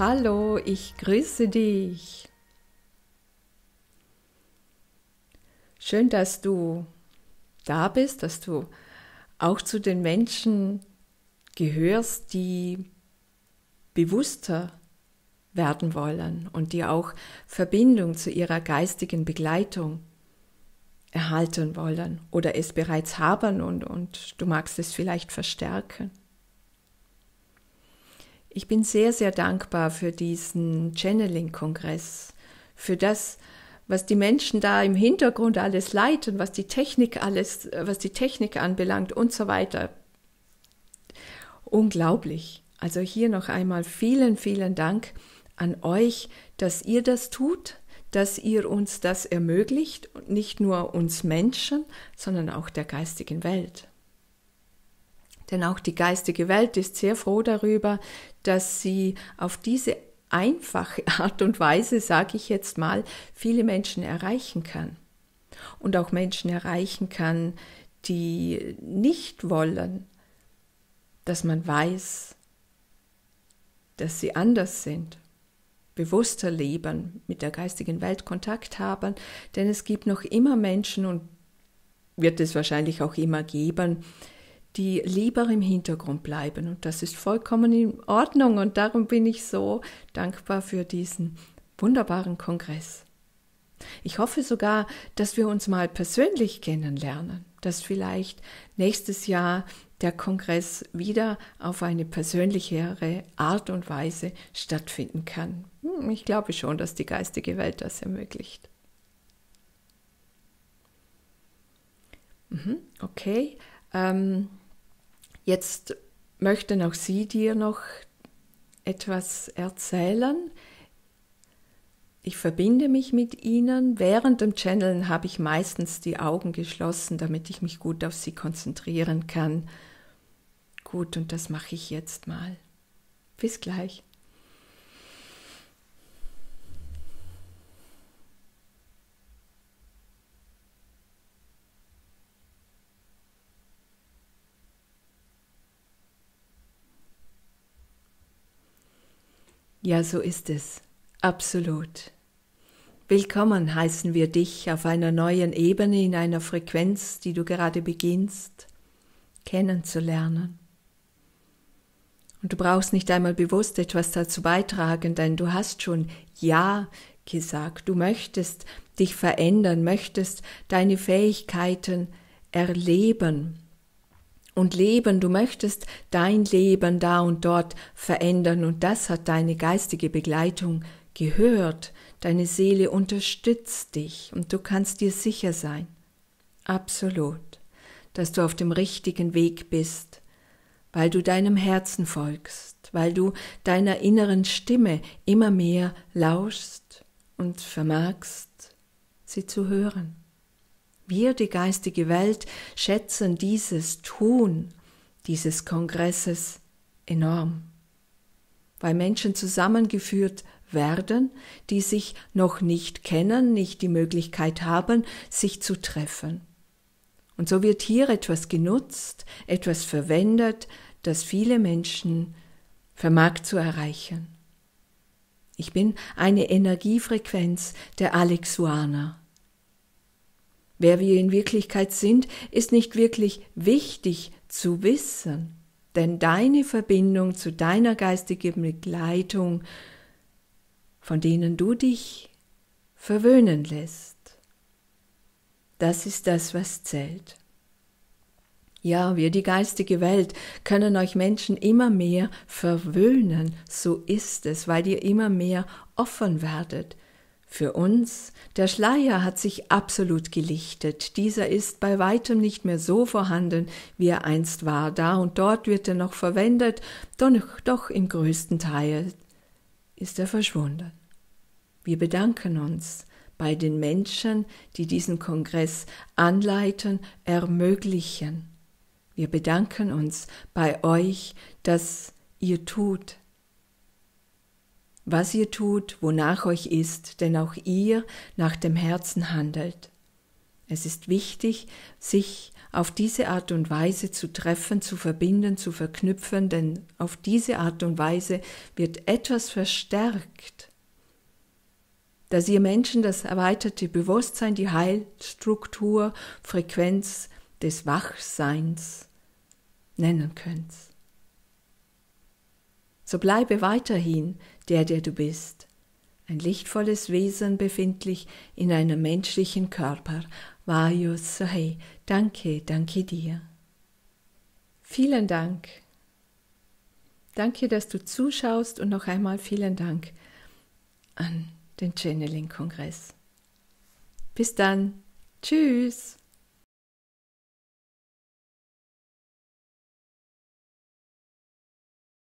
Hallo, ich grüße dich. Schön, dass du da bist, dass du auch zu den Menschen gehörst, die bewusster werden wollen und die auch Verbindung zu ihrer geistigen Begleitung erhalten wollen oder es bereits haben und, und du magst es vielleicht verstärken. Ich bin sehr, sehr dankbar für diesen Channeling-Kongress, für das, was die Menschen da im Hintergrund alles leiten, was die Technik alles, was die Technik anbelangt und so weiter. Unglaublich. Also hier noch einmal vielen, vielen Dank an euch, dass ihr das tut, dass ihr uns das ermöglicht, nicht nur uns Menschen, sondern auch der geistigen Welt. Denn auch die geistige Welt ist sehr froh darüber, dass sie auf diese einfache Art und Weise, sage ich jetzt mal, viele Menschen erreichen kann. Und auch Menschen erreichen kann, die nicht wollen, dass man weiß, dass sie anders sind, bewusster leben, mit der geistigen Welt Kontakt haben, denn es gibt noch immer Menschen und wird es wahrscheinlich auch immer geben, die lieber im Hintergrund bleiben. Und das ist vollkommen in Ordnung. Und darum bin ich so dankbar für diesen wunderbaren Kongress. Ich hoffe sogar, dass wir uns mal persönlich kennenlernen, dass vielleicht nächstes Jahr der Kongress wieder auf eine persönlichere Art und Weise stattfinden kann. Hm, ich glaube schon, dass die geistige Welt das ermöglicht. Mhm, okay. Ähm, Jetzt möchten auch Sie dir noch etwas erzählen. Ich verbinde mich mit Ihnen. Während dem Channeln habe ich meistens die Augen geschlossen, damit ich mich gut auf Sie konzentrieren kann. Gut, und das mache ich jetzt mal. Bis gleich. Ja, so ist es. Absolut. Willkommen heißen wir dich auf einer neuen Ebene, in einer Frequenz, die du gerade beginnst, kennenzulernen. Und du brauchst nicht einmal bewusst etwas dazu beitragen, denn du hast schon Ja gesagt. Du möchtest dich verändern, möchtest deine Fähigkeiten erleben, und leben. Du möchtest dein Leben da und dort verändern und das hat deine geistige Begleitung gehört. Deine Seele unterstützt dich und du kannst dir sicher sein. Absolut, dass du auf dem richtigen Weg bist, weil du deinem Herzen folgst, weil du deiner inneren Stimme immer mehr lauschst und vermagst, sie zu hören. Wir, die geistige Welt, schätzen dieses Tun dieses Kongresses enorm, weil Menschen zusammengeführt werden, die sich noch nicht kennen, nicht die Möglichkeit haben, sich zu treffen. Und so wird hier etwas genutzt, etwas verwendet, das viele Menschen vermag zu erreichen. Ich bin eine Energiefrequenz der Alexuaner. Wer wir in Wirklichkeit sind, ist nicht wirklich wichtig zu wissen, denn deine Verbindung zu deiner geistigen Begleitung, von denen du dich verwöhnen lässt, das ist das, was zählt. Ja, wir, die geistige Welt, können euch Menschen immer mehr verwöhnen, so ist es, weil ihr immer mehr offen werdet, für uns, der Schleier hat sich absolut gelichtet. Dieser ist bei weitem nicht mehr so vorhanden, wie er einst war. Da und dort wird er noch verwendet, doch, doch im größten Teil ist er verschwunden. Wir bedanken uns bei den Menschen, die diesen Kongress anleiten, ermöglichen. Wir bedanken uns bei euch, dass ihr tut, was ihr tut, wonach euch ist, denn auch ihr nach dem Herzen handelt. Es ist wichtig, sich auf diese Art und Weise zu treffen, zu verbinden, zu verknüpfen, denn auf diese Art und Weise wird etwas verstärkt, dass ihr Menschen das erweiterte Bewusstsein, die Heilstruktur, Frequenz des Wachseins nennen könnt so bleibe weiterhin der, der du bist. Ein lichtvolles Wesen befindlich in einem menschlichen Körper. Vajus Sohei, danke, danke dir. Vielen Dank. Danke, dass du zuschaust und noch einmal vielen Dank an den Channeling-Kongress. Bis dann. Tschüss.